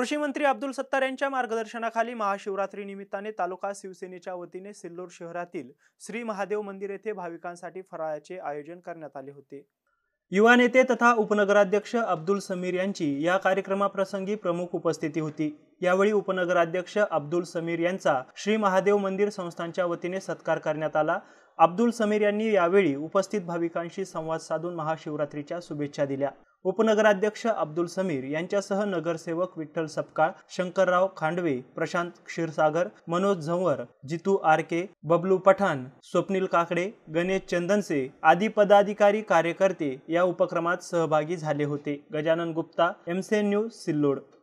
कृषी मंत्री अब्दुल सत्तार यांच्या मार्गदर्शनाखाली महाशिवरात्री निमित्ताने तालुका शिवसेनेच्या वतीने सिल्लोड शहरातील श्री महादेव मंदिर येथे भाविकांसाठी फराळाचे आयोजन करण्यात आले होते युवा नेते तथा उपनगराध्यक्ष अब्दुल समीर यांची या कार्यक्रमाप्रसंगी प्रमुख उपस्थिती होती यावेळी उपनगराध्यक्ष अब्दुल समीर यांचा श्री महादेव मंदिर संस्थांच्या वतीने सत्कार करण्यात आला अब्दुल समीर यांनी यावेळी उपस्थित भाविकांशी संवाद साधून महाशिवरात्रीच्या शुभेच्छा दिल्या उपनगराध्यक्ष अब्दुल समीर यांच्यासह नगरसेवक विठ्ठल सपकाळ शंकरराव खांडवे प्रशांत क्षीरसागर मनोज झंवर जितू आर के बबलू पठाण स्वप्नील काकडे गणेश चंदनसे आदी पदाधिकारी कार्यकर्ते या उपक्रमात सहभागी झाले होते गजानन गुप्ता एमसेन्यू न्यूज सिल्लोड